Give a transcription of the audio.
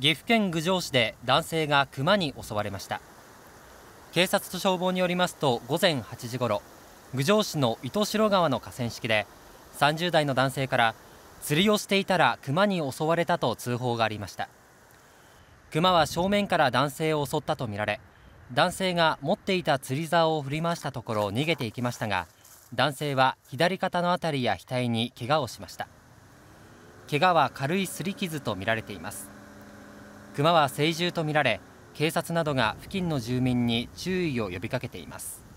岐阜県郡上市で男性がクマに襲われました警察と消防によりますと午前8時ごろ郡上市の糸城川の河川敷で30代の男性から釣りをしていたらクマに襲われたと通報がありましたクマは正面から男性を襲ったとみられ男性が持っていた釣り竿を振り回したところ逃げていきましたが男性は左肩の辺りや額に怪我をしました怪我は軽い擦り傷とみられています熊は成獣とみられ警察などが付近の住民に注意を呼びかけています